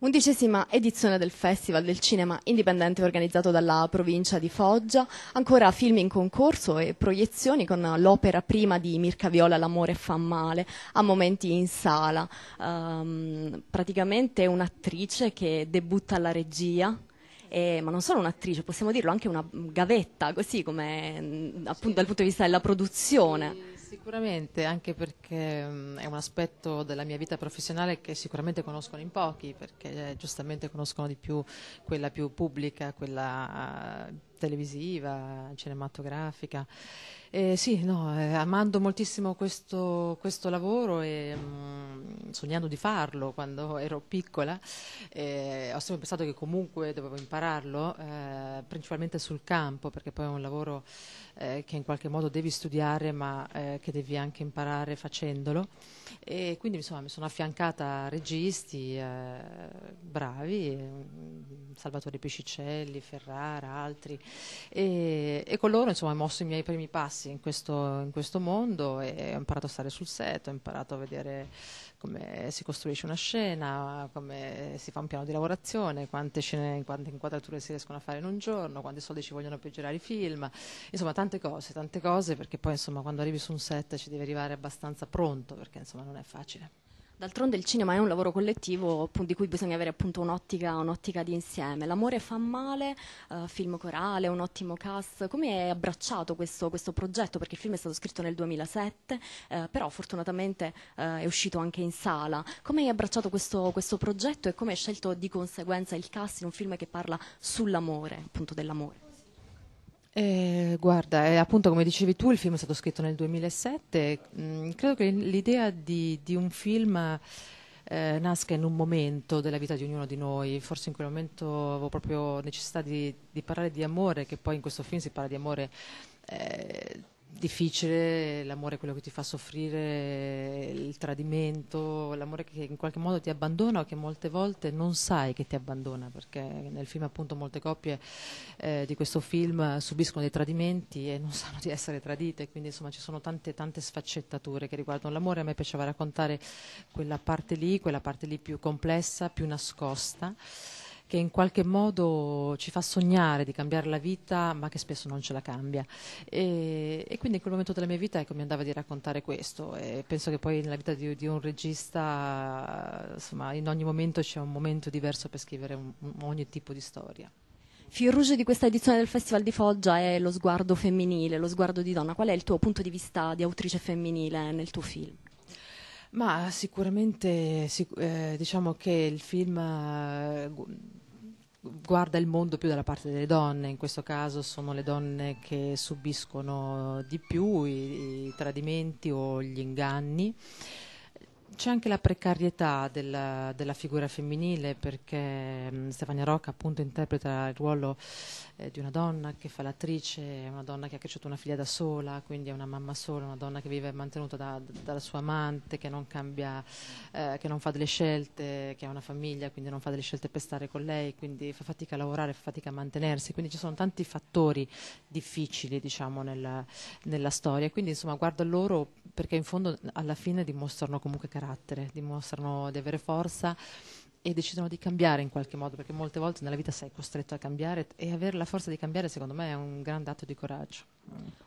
Undicesima edizione del Festival del Cinema Indipendente organizzato dalla provincia di Foggia, ancora film in concorso e proiezioni con l'opera prima di Mirka Viola L'amore fa male, a momenti in sala, um, praticamente un'attrice che debutta alla regia, eh, ma non solo un'attrice, possiamo dirlo anche una gavetta, così come mm, appunto dal punto di vista della produzione. Sicuramente, anche perché um, è un aspetto della mia vita professionale che sicuramente conoscono in pochi, perché eh, giustamente conoscono di più quella più pubblica, quella uh, televisiva, cinematografica. Eh, sì, no, eh, amando moltissimo questo, questo lavoro e mh, mm, sognando di farlo quando ero piccola, eh, ho sempre pensato che comunque dovevo impararlo, eh, principalmente sul campo, perché poi è un lavoro eh, che in qualche modo devi studiare ma eh, che devi anche imparare facendolo. E quindi insomma, mi sono affiancata a registi bravi, mm, Salvatore Piscicelli, Ferrara, altri, e, e con loro insomma, ho mosso i miei primi passi ritrovarsi in questo, in questo mondo e ho imparato a stare sul set, ho imparato a vedere come si costruisce una scena, come si fa un piano di lavorazione, quante, scene, quante inquadrature si riescono a fare in un giorno, quanti soldi ci vogliono per girare i film, insomma tante cose, tante cose perché poi insomma quando arrivi su un set ci devi arrivare abbastanza pronto perché insomma non è facile. D'altronde il cinema è un lavoro collettivo di cui bisogna avere appunto un'ottica, un'ottica di insieme. L'amore fa male, uh, film corale, un ottimo cast. Come è abbracciato questo, questo, progetto? Perché il film è stato scritto nel 2007, uh, eh, però fortunatamente uh, è uscito anche in sala. Come hai abbracciato questo, questo progetto e come hai scelto di conseguenza il cast in un film che parla sull'amore, appunto dell'amore? Eh, guarda, eh, appunto come dicevi tu, il film è stato scritto nel 2007. Mm, credo che l'idea di, di un film eh, nasca in un momento della vita di ognuno di noi. Forse in quel momento avevo proprio necessità di, di parlare di amore, che poi in questo film si parla di amore eh, difficile, l'amore è quello che ti fa soffrire, il tradimento, l'amore che in qualche modo ti abbandona o che molte volte non sai che ti abbandona, perché nel film appunto molte coppie eh, di questo film subiscono dei tradimenti e non sanno di essere tradite, quindi insomma ci sono tante, tante sfaccettature che riguardano l'amore, a me piaceva raccontare quella parte lì, quella parte lì più complessa, più nascosta che in qualche modo ci fa sognare di cambiare la vita, ma che spesso non ce la cambia. E, e quindi in quel momento della mia vita ecco, mi andava di raccontare questo e penso che poi nella vita di, di un regista, insomma, in ogni momento c'è un momento diverso per scrivere un, ogni tipo di storia. Fil rouge di questa edizione del Festival di Foggia è lo sguardo femminile, lo sguardo di donna. Qual è il tuo punto di vista di autrice femminile nel tuo film? Ma sicuramente sic eh, diciamo che il film eh, guarda il mondo più dalla parte delle donne, in questo caso sono le donne che subiscono di più i, i tradimenti o gli inganni c'è anche la precarietà della, della figura femminile perché mm, Stefania Rocca appunto interpreta il ruolo eh, di una donna che fa l'attrice, una donna che ha cresciuto una figlia da sola, quindi è una mamma sola, una donna che vive mantenuta da, da, dalla sua amante, che non cambia, eh, che non fa delle scelte, che ha una famiglia, quindi non fa delle scelte per stare con lei, quindi fa fatica a lavorare, fa fatica a mantenersi, quindi ci sono tanti fattori difficili diciamo nella, nella storia, quindi insomma guardo a loro perché in fondo alla fine dimostrano comunque carattere carattere, dimostrano di avere forza e decidono di cambiare in qualche modo, perché molte volte nella vita sei costretto a cambiare e avere la forza di cambiare secondo me è un grande atto di coraggio.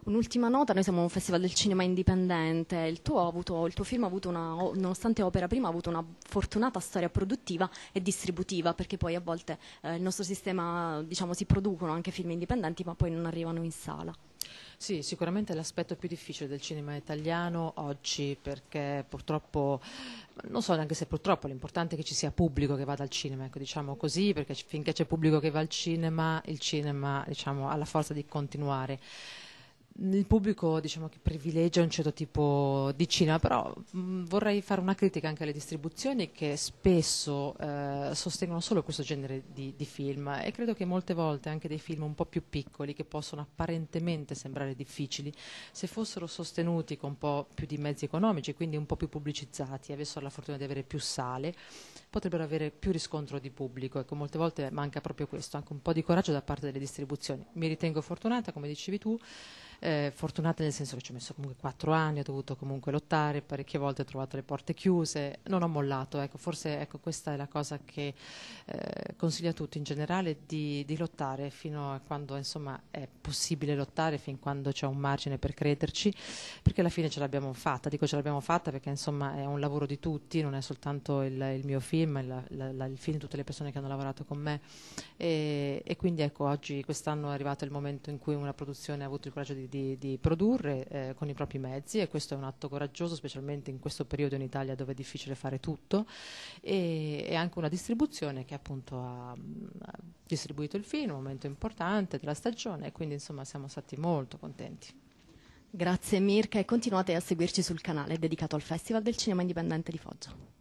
Un'ultima nota, noi siamo un festival del cinema indipendente, il tuo, avuto, il tuo film una, nonostante opera prima, ha avuto una fortunata storia produttiva e distributiva, perché poi a volte eh, il nostro sistema, diciamo, si producono anche film indipendenti ma poi non arrivano in sala. Sì, sicuramente è l'aspetto più difficile del cinema italiano oggi perché purtroppo, non so neanche se purtroppo, l'importante è che ci sia pubblico che vada al cinema, ecco, diciamo così, perché finché c'è pubblico che va al cinema, il cinema diciamo, ha la forza di continuare il pubblico diciamo, che privilegia un certo tipo di cinema, però mh, mm, vorrei fare una critica anche alle distribuzioni che spesso eh, sostengono solo questo genere di, di, film e credo che molte volte anche dei film un po' più piccoli che possono apparentemente sembrare difficili, se fossero sostenuti con un po' più di mezzi economici, quindi un po' più pubblicizzati, avessero la fortuna di avere più sale, potrebbero avere più riscontro di pubblico. Ecco, molte volte manca proprio questo, anche un po' di coraggio da parte delle distribuzioni. Mi ritengo fortunata, come dicevi tu eh, fortunata nel senso che ci ho messo comunque quattro anni, ho dovuto comunque lottare parecchie volte, ho trovato le porte chiuse, non ho mollato, ecco, forse ecco, questa è la cosa che eh, consiglio a tutti in generale di, di lottare fino a quando insomma, è possibile lottare, fin quando c'è un margine per crederci, perché alla fine ce l'abbiamo fatta, dico ce l'abbiamo fatta perché insomma, è un lavoro di tutti, non è soltanto il, il mio film, è il film di tutte le persone che hanno lavorato con me e, e quindi ecco, oggi quest'anno è arrivato il momento in cui una produzione ha avuto il coraggio di di, di produrre eh, con i propri mezzi e questo è un atto coraggioso specialmente in questo periodo in Italia dove è difficile fare tutto e, e anche una distribuzione che appunto ha, ha distribuito il film, un momento importante della stagione e quindi insomma siamo stati molto contenti. Grazie Mirka e continuate a seguirci sul canale dedicato al Festival del Cinema Indipendente di Foggia.